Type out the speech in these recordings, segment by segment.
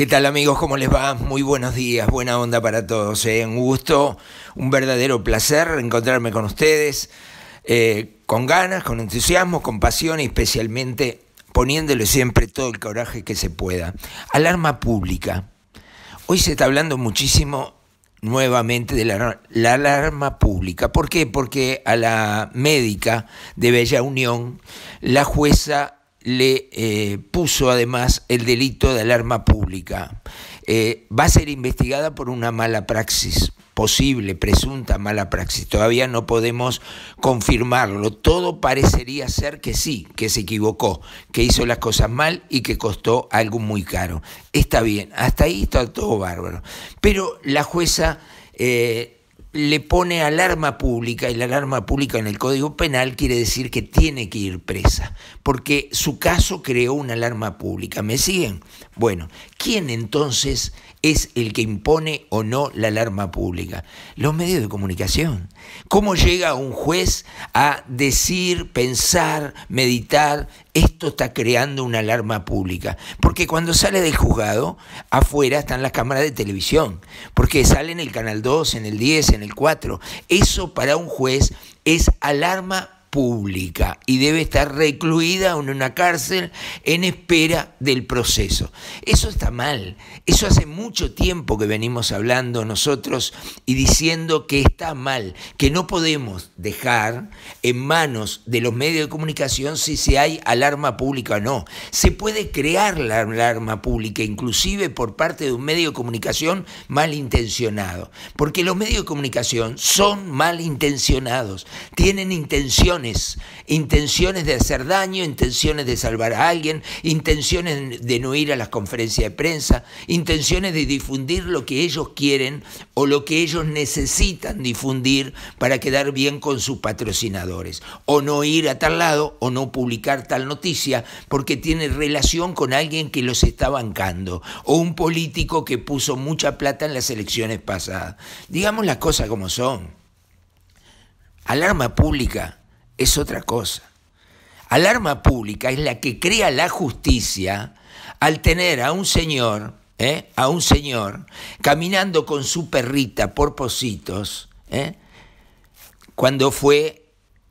¿Qué tal amigos? ¿Cómo les va? Muy buenos días, buena onda para todos. ¿eh? Un gusto, un verdadero placer encontrarme con ustedes, eh, con ganas, con entusiasmo, con pasión y especialmente poniéndole siempre todo el coraje que se pueda. Alarma pública. Hoy se está hablando muchísimo nuevamente de la, la, alarma pública. ¿Por qué? Porque a la médica de Bella Unión, la jueza le eh, puso además el delito de alarma pública. Eh, va a ser investigada por una mala praxis, posible, presunta mala praxis. Todavía no podemos confirmarlo. Todo parecería ser que sí, que se equivocó, que hizo las cosas mal y que costó algo muy caro. Está bien, hasta ahí está todo bárbaro. Pero la jueza... Eh, le pone alarma pública y la alarma pública en el Código Penal quiere decir que tiene que ir presa, porque su caso creó una alarma pública. ¿Me siguen? Bueno, ¿Quién entonces es el que impone o no la alarma pública? Los medios de comunicación. ¿Cómo llega un juez a decir, pensar, meditar, esto está creando una alarma pública? Porque cuando sale del juzgado, afuera están las cámaras de televisión, porque sale en el canal 2, en el 10, en el 4. Eso para un juez es alarma pública pública y debe estar recluida en una cárcel en espera del proceso. Eso está mal. Eso hace mucho tiempo que venimos hablando nosotros y diciendo que está mal, que no podemos dejar en manos de los medios de comunicación si se hay alarma pública o no. Se puede crear la alarma pública inclusive por parte de un medio de comunicación malintencionado, porque los medios de comunicación son malintencionados, tienen intención intenciones, de hacer daño, intenciones de salvar a alguien, intenciones de no ir a las conferencias de prensa, intenciones de difundir lo que ellos quieren o lo que ellos necesitan difundir para quedar bien con sus patrocinadores, o no ir a tal lado o no publicar tal noticia porque tiene relación con alguien que los está bancando o un político que puso mucha plata en las elecciones pasadas. Digamos las cosas como son. Alarma pública es otra cosa. Alarma pública es la que crea la justicia al tener a un señor, ¿eh? a un señor, caminando con su perrita por Positos, ¿eh? cuando fue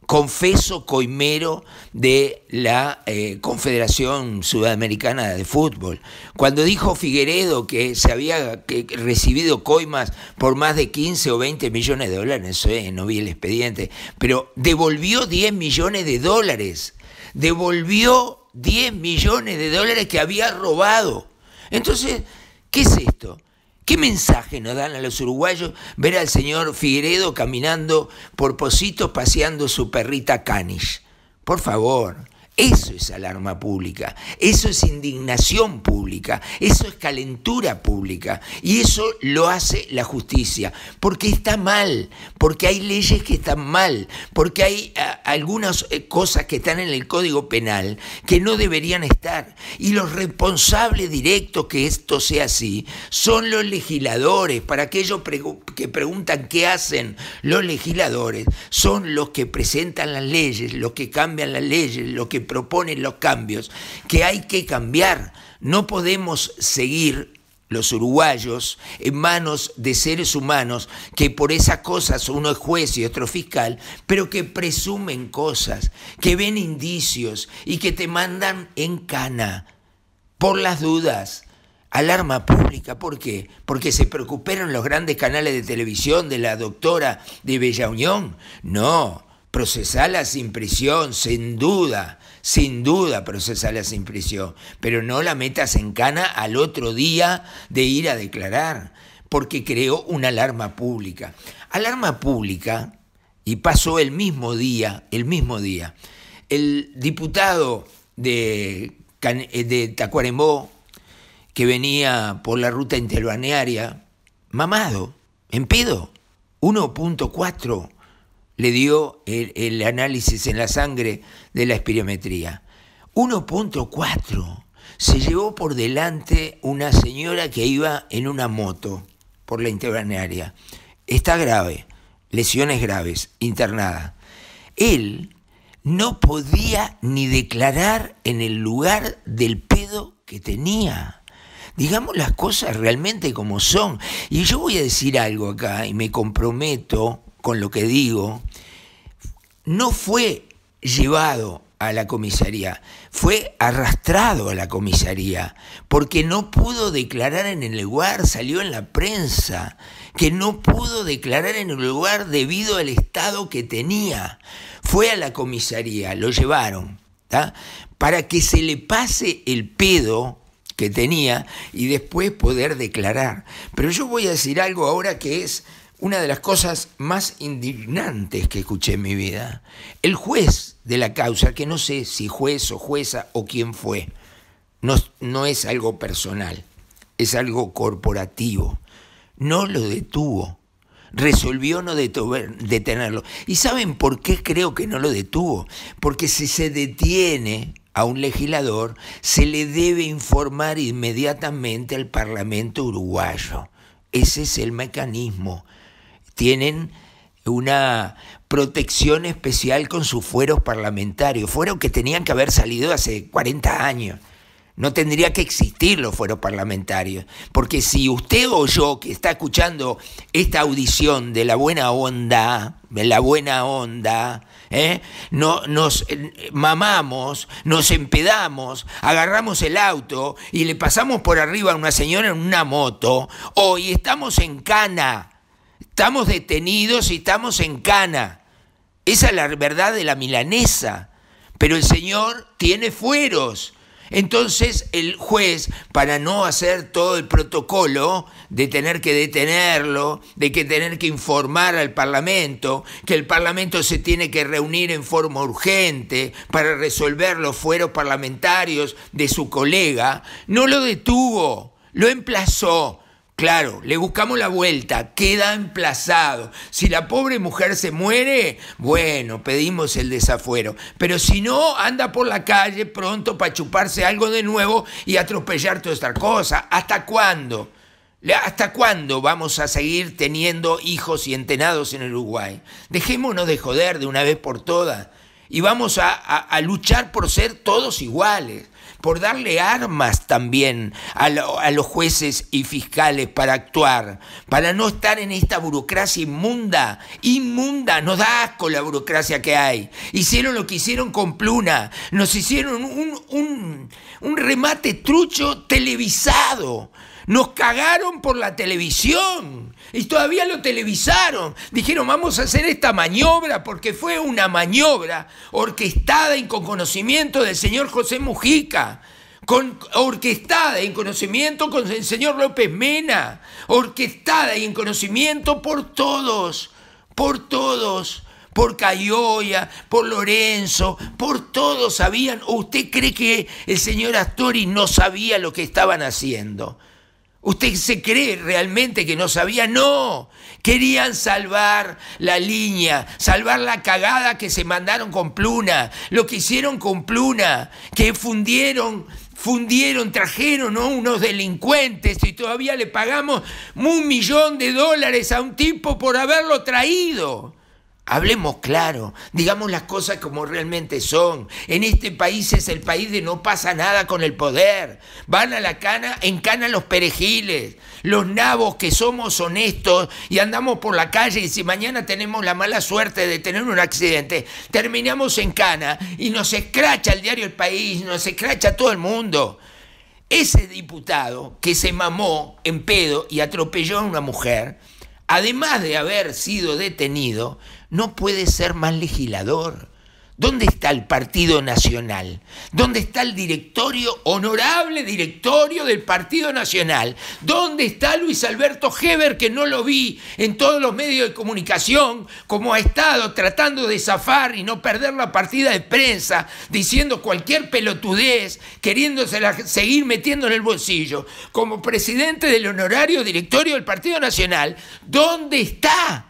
confeso coimero de la eh, Confederación Sudamericana de Fútbol. Cuando dijo Figueredo que se había recibido coimas por más de 15 o 20 millones de dólares, eh, no vi el expediente, pero devolvió 10 millones de dólares, devolvió 10 millones de dólares que había robado. Entonces, ¿qué es esto? ¿Qué mensaje nos dan a los uruguayos ver al señor Figueredo caminando por Positos paseando su perrita Canish? Por favor, eso es alarma pública, eso es indignación pública, eso es calentura pública y eso lo hace la justicia, porque está mal, porque hay leyes que están mal, porque hay algunas eh, cosas que están en el Código Penal que no deberían estar y los responsables directos que esto sea así son los legisladores, para aquellos que preguntan qué hacen los legisladores, son los que presentan las leyes, los que cambian las leyes, los que proponen los cambios que hay que cambiar. No podemos seguir los uruguayos en manos de seres humanos que por esas cosas uno es juez y otro fiscal, pero que presumen cosas, que ven indicios y que te mandan en cana por las dudas. Alarma pública, ¿por qué? Porque se preocuparon los grandes canales de televisión de la doctora de Bella Unión. No, procesala sin prisión, sin duda, sin duda procesa sin prisión, pero no la metas en cana al otro día de ir a declarar, porque creó una alarma pública. Alarma pública, y pasó el mismo día, el mismo día, el diputado de, eh, Tacuarembó, que venía por la ruta interbanearia, mamado, en pedo, 1.4 le dio el, análisis en la sangre de la espirometría. 1.4 se llevó por delante una señora que iba en una moto por la interbanearia. Está grave, lesiones graves, internada. Él no podía ni declarar en el lugar del pedo que tenía. Digamos las cosas realmente como son. Y yo voy a decir algo acá y me comprometo con lo que digo, no fue llevado a la comisaría, fue arrastrado a la comisaría, porque no pudo declarar en el lugar, salió en la prensa, que no pudo declarar en el lugar debido al estado que tenía. Fue a la comisaría, lo llevaron, para que se le pase el pedo que tenía y después poder declarar. Pero yo voy a decir algo ahora que es una de las cosas más indignantes que escuché en mi vida. El juez de la causa, que no sé si juez o jueza o quién fue, no, es algo personal, es algo corporativo. No lo detuvo, resolvió no detenerlo. ¿Y saben por qué creo que no lo detuvo? Porque si se detiene a un legislador, se le debe informar inmediatamente al Parlamento uruguayo. Ese es el mecanismo tienen una protección especial con sus fueros parlamentarios, fueros que tenían que haber salido hace 40 años. No tendría que existir los fueros parlamentarios, porque si usted o yo que está escuchando esta audición de la buena onda, de la buena onda, ¿eh? no, nos eh, mamamos, nos empedamos, agarramos el auto y le pasamos por arriba a una señora en una moto, hoy estamos en cana estamos detenidos y estamos en cana. Esa es la verdad de la milanesa. Pero el Señor tiene fueros. Entonces el juez, para no hacer todo el protocolo de tener que detenerlo, de que tener que informar al Parlamento, que el Parlamento se tiene que reunir en forma urgente para resolver los fueros parlamentarios de su colega, no lo detuvo, lo emplazó Claro, le buscamos la vuelta, queda emplazado. Si la pobre mujer se muere, bueno, pedimos el desafuero. Pero si no, anda por la calle pronto para chuparse algo de nuevo y atropellar toda esta cosa. ¿Hasta cuándo? ¿Hasta cuándo vamos a seguir teniendo hijos y entenados en Uruguay? Dejémonos de joder de una vez por todas y vamos a luchar por ser todos iguales por darle armas también a, los jueces y fiscales para actuar, para no estar en esta burocracia inmunda, inmunda, no da asco la burocracia que hay. Hicieron lo que hicieron con Pluna, nos hicieron un remate trucho televisado nos cagaron por la televisión. Y todavía lo televisaron. Dijeron, vamos a hacer esta maniobra porque fue una maniobra orquestada y con conocimiento del señor José Mujica. Con, orquestada y en conocimiento con el señor López Mena. Orquestada y en conocimiento por todos. Por todos por Cayoya, por Lorenzo, por todos sabían. usted cree que el señor Astori no sabía lo que estaban haciendo? ¿Usted se cree realmente que no sabía? No, querían salvar la línea, salvar la cagada que se mandaron con Pluna, lo que hicieron con Pluna, que fundieron, fundieron, trajeron unos delincuentes y todavía le pagamos un millón de dólares a un tipo por haberlo traído. Hablemos claro, digamos las cosas como realmente son. En este país es el país de no pasa nada con el poder. Van a la cana, encana los perejiles, los nabos que somos honestos y andamos por la calle y si mañana tenemos la mala suerte de tener un accidente, terminamos en cana y nos escracha el diario El País, nos escracha todo el mundo. Ese diputado que se mamó en pedo y atropelló a una mujer, además de haber sido detenido, no puede ser más legislador. ¿Dónde está el Partido Nacional? ¿Dónde está el directorio, honorable directorio del Partido Nacional? ¿Dónde está Luis Alberto Heber, que no lo vi en todos los medios de comunicación, como ha estado tratando de zafar y no perder la partida de prensa, diciendo cualquier pelotudez, queriéndose seguir metiendo en el bolsillo? Como presidente del honorario directorio del Partido Nacional, ¿dónde está?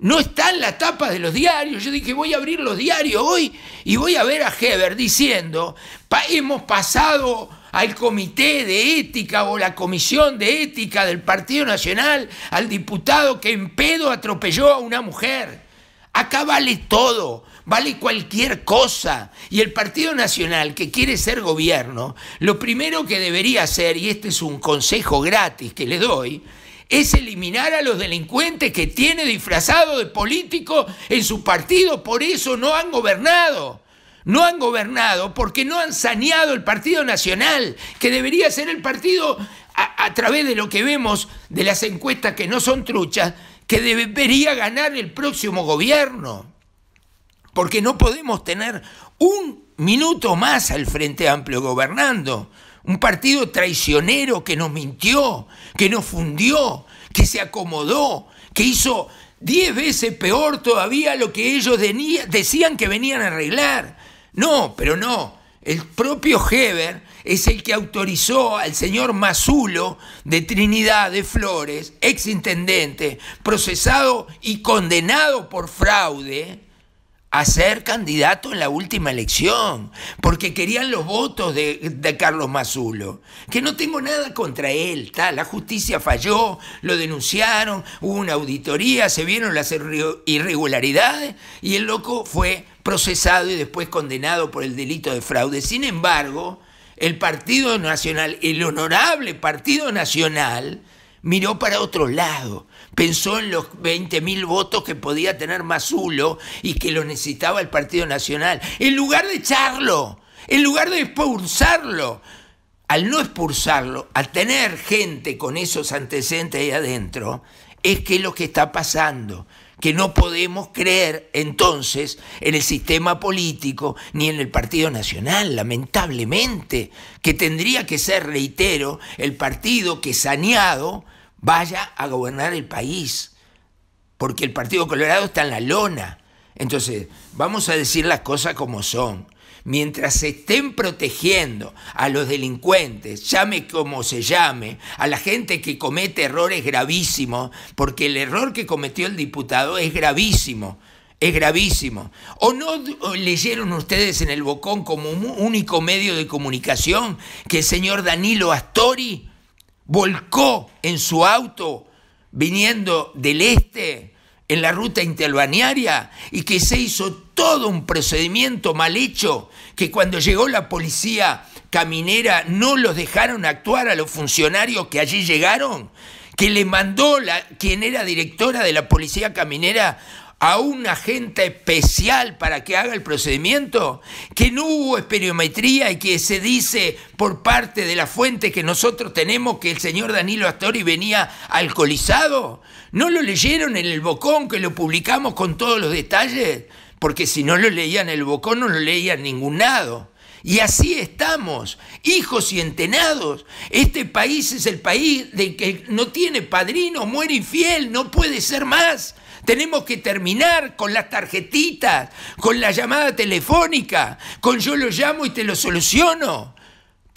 No están las tapas de los diarios. Yo dije, voy a abrir los diarios hoy y voy a ver a Heber diciendo, hemos pasado al comité de ética o la comisión de ética del Partido Nacional, al diputado que en pedo atropelló a una mujer. Acá vale todo, vale cualquier cosa. Y el Partido Nacional que quiere ser gobierno, lo primero que debería hacer, y este es un consejo gratis que le doy, es eliminar a los delincuentes que tiene disfrazado de político en su partido. Por eso no han gobernado. No han gobernado porque no han saneado el Partido Nacional, que debería ser el partido, a, a través de lo que vemos de las encuestas que no son truchas, que debería ganar el próximo gobierno. Porque no podemos tener un minuto más al Frente Amplio gobernando un partido traicionero que nos mintió, que nos fundió, que se acomodó, que hizo diez veces peor todavía lo que ellos decían que venían a arreglar. No, pero no. El propio Heber es el que autorizó al señor Mazulo de Trinidad de Flores, ex intendente, procesado y condenado por fraude, a ser candidato en la última elección, porque querían los votos de, Carlos Mazulo, que no tengo nada contra él, tal, la justicia falló, lo denunciaron, hubo una auditoría, se vieron las irregularidades y el loco fue procesado y después condenado por el delito de fraude. Sin embargo, el Partido Nacional, el honorable Partido Nacional, miró para otro lado, pensó en los 20.000 votos que podía tener Mazulo y que lo necesitaba el Partido Nacional. En lugar de echarlo, en lugar de expulsarlo, al no expulsarlo, al tener gente con esos antecedentes ahí adentro, es que es lo que está pasando que no podemos creer entonces en el sistema político ni en el Partido Nacional, lamentablemente, que tendría que ser, reitero, el partido que saneado vaya a gobernar el país, porque el Partido Colorado está en la lona. Entonces, vamos a decir las cosas como son. Mientras se estén protegiendo a los delincuentes, llame como se llame, a la gente que comete errores gravísimos, porque el error que cometió el diputado es gravísimo, es gravísimo. ¿O no leyeron ustedes en el Bocón como un único medio de comunicación que el señor Danilo Astori volcó en su auto viniendo del este en la ruta interbaniaria y que se hizo todo un procedimiento mal hecho, que cuando llegó la policía caminera no los dejaron actuar a los funcionarios que allí llegaron, que le mandó la, quien era directora de la policía caminera a un agente especial para que haga el procedimiento, que no hubo esperiometría y que se dice por parte de la fuente que nosotros tenemos que el señor Danilo Astori venía alcoholizado. ¿No lo leyeron en el Bocón que lo publicamos con todos los detalles? Porque si no lo leían en el Bocón no lo leían en ningún lado. Y así estamos, hijos y entenados. Este país es el país del que no tiene padrino, muere infiel, no puede ser más. Tenemos que terminar con las tarjetitas, con la llamada telefónica, con yo lo llamo y te lo soluciono.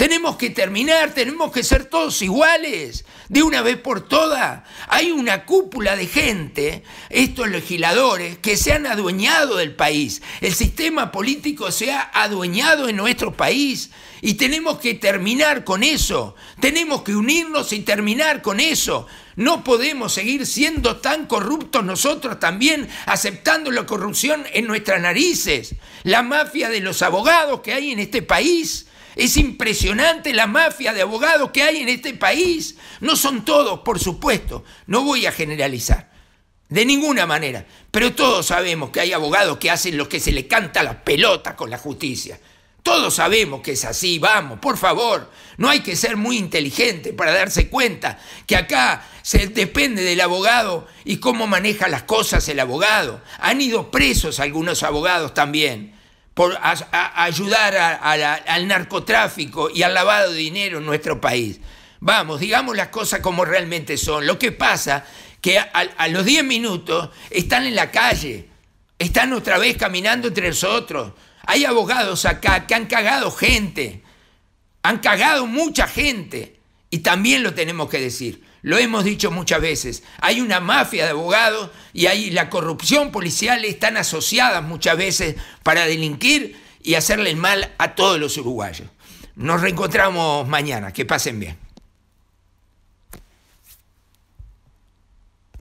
Tenemos que terminar, tenemos que ser todos iguales, de una vez por todas. Hay una cúpula de gente, estos legisladores, que se han adueñado del país. El sistema político se ha adueñado en nuestro país y tenemos que terminar con eso. Tenemos que unirnos y terminar con eso. No podemos seguir siendo tan corruptos nosotros también, aceptando la corrupción en nuestras narices. La mafia de los abogados que hay en este país es impresionante la mafia de abogados que hay en este país. No son todos, por supuesto. No voy a generalizar. De ninguna manera. Pero todos sabemos que hay abogados que hacen lo que se le canta la pelota con la justicia. Todos sabemos que es así, vamos, por favor. No hay que ser muy inteligente para darse cuenta que acá se depende del abogado y cómo maneja las cosas el abogado. Han ido presos algunos abogados también por ayudar al narcotráfico y al lavado de dinero en nuestro país. Vamos, digamos las cosas como realmente son. Lo que pasa que a, los 10 minutos están en la calle, están otra vez caminando entre nosotros. Hay abogados acá que han cagado gente, han cagado mucha gente y también lo tenemos que decir. Lo hemos dicho muchas veces, hay una mafia de abogados y hay, la corrupción policial están asociadas muchas veces para delinquir y hacerle mal a todos los uruguayos. Nos reencontramos mañana, que pasen bien.